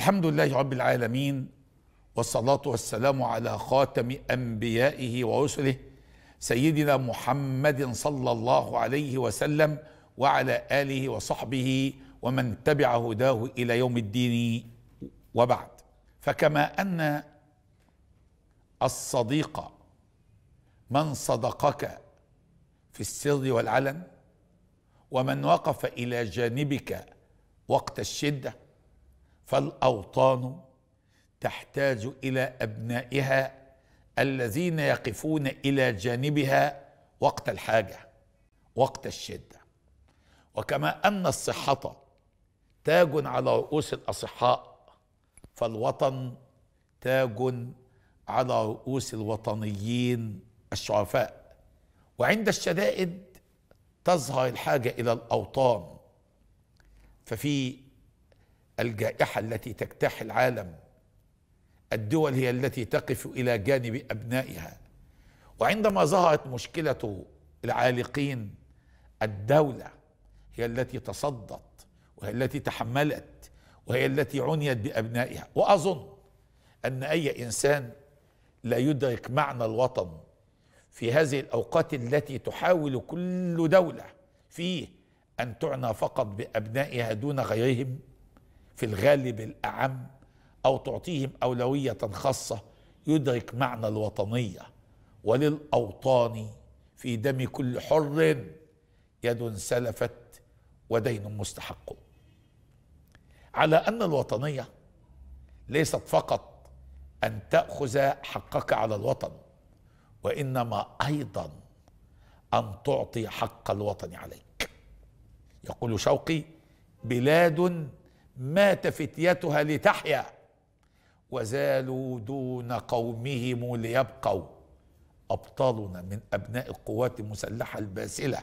الحمد لله رب العالمين والصلاة والسلام على خاتم أنبيائه ورسله سيدنا محمد صلى الله عليه وسلم وعلى آله وصحبه ومن تبع هداه إلى يوم الدين وبعد فكما أن الصديق من صدقك في السر والعلن ومن وقف إلى جانبك وقت الشده فالاوطان تحتاج الى ابنائها الذين يقفون الى جانبها وقت الحاجه وقت الشده وكما ان الصحه تاج على رؤوس الاصحاء فالوطن تاج على رؤوس الوطنيين الشرفاء وعند الشدائد تظهر الحاجه الى الاوطان ففي الجائحه التي تجتاح العالم الدول هي التي تقف الى جانب ابنائها وعندما ظهرت مشكله العالقين الدوله هي التي تصدت وهي التي تحملت وهي التي عنيت بابنائها واظن ان اي انسان لا يدرك معنى الوطن في هذه الاوقات التي تحاول كل دوله فيه ان تعنى فقط بابنائها دون غيرهم في الغالب الأعم أو تعطيهم أولوية خاصة يدرك معنى الوطنية وللأوطان في دم كل حر يد سلفت ودين مستحق على أن الوطنية ليست فقط أن تأخذ حقك على الوطن وإنما أيضا أن تعطي حق الوطن عليك يقول شوقي بلاد مات فتيتها لتحيا وزالوا دون قومهم ليبقوا أبطالنا من أبناء القوات المسلحة الباسلة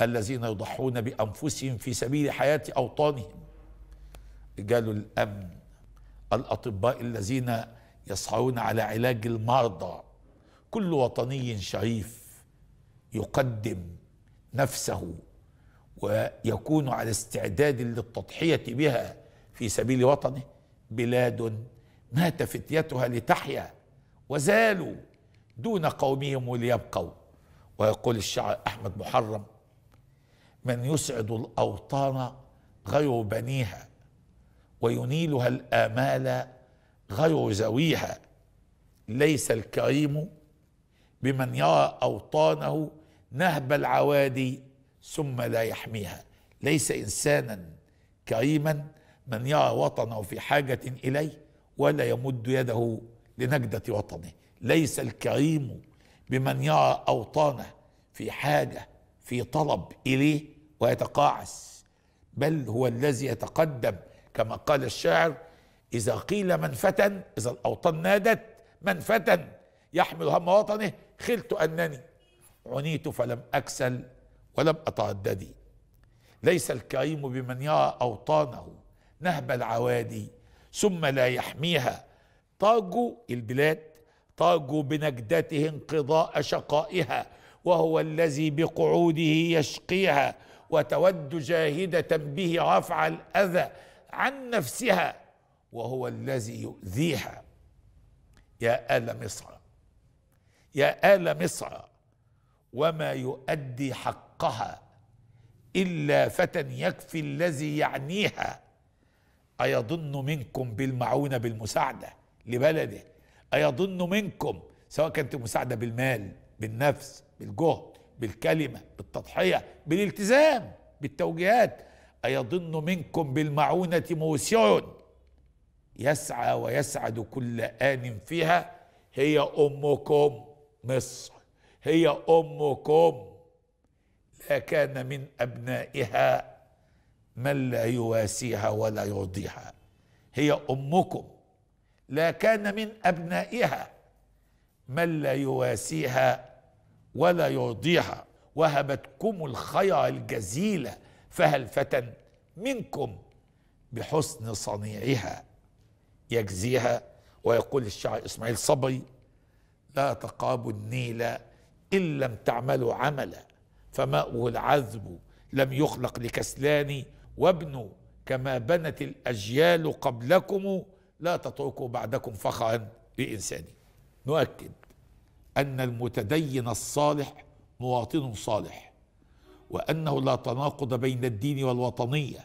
الذين يضحون بأنفسهم في سبيل حياة أوطانهم رجال الأمن الأطباء الذين يسعون على علاج المرضى كل وطني شريف يقدم نفسه ويكون على استعداد للتضحية بها في سبيل وطنه بلاد مات فتيتها لتحيا وزالوا دون قومهم وليبقوا ويقول الشاعر احمد محرم من يسعد الاوطان غير بنيها وينيلها الامال غير زويها ليس الكريم بمن يرى اوطانه نهب العوادي ثم لا يحميها ليس انسانا كريما من يرى وطنه في حاجة إليه ولا يمد يده لنجدة وطنه ليس الكريم بمن يرى أوطانه في حاجة في طلب إليه ويتقاعس بل هو الذي يتقدم كما قال الشاعر إذا قيل من فتن إذا الأوطان نادت من فتن يحمل هم وطنه خلت أنني عنيت فلم أكسل ولم أترددي ليس الكريم بمن يرى أوطانه نهب العوادي ثم لا يحميها طاجوا البلاد طاجوا بنجدته انقضاء شقائها وهو الذي بقعوده يشقيها وتود جاهدة به رفع الأذى عن نفسها وهو الذي يؤذيها يا آل مصر يا آل مصر وما يؤدي حقها إلا فتى يكفي الذي يعنيها أيظن منكم بالمعونة بالمساعدة لبلده أيظن منكم سواء كانت المساعدة بالمال بالنفس بالجهد بالكلمة بالتضحية بالالتزام بالتوجيهات أيظن منكم بالمعونة موسع يسعى ويسعد كل آن فيها هي أمكم مصر هي أمكم لا كان من أبنائها من لا يواسيها ولا يرضيها هي امكم لا كان من ابنائها من لا يواسيها ولا يرضيها وهبتكم الخير الجزيل فهل فتى منكم بحسن صنيعها يجزيها ويقول الشاعر اسماعيل صبري لا تقابوا النيل ان لم تعملوا عملا فماؤه العذب لم يخلق لكسلان وابنوا كما بنت الأجيال قبلكم لا تتركوا بعدكم فخرا لإنسان نؤكد أن المتدين الصالح مواطن صالح وأنه لا تناقض بين الدين والوطنية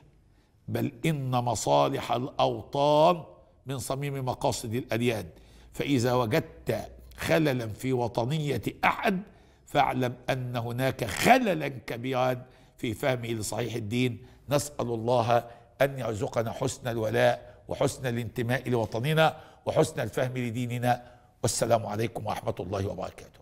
بل إن مصالح الأوطان من صميم مقاصد الأديان فإذا وجدت خللا في وطنية أحد فاعلم أن هناك خللا كبيرا في فهمه لصحيح الدين نسأل الله أن يرزقنا حسن الولاء وحسن الانتماء لوطننا وحسن الفهم لديننا والسلام عليكم ورحمة الله وبركاته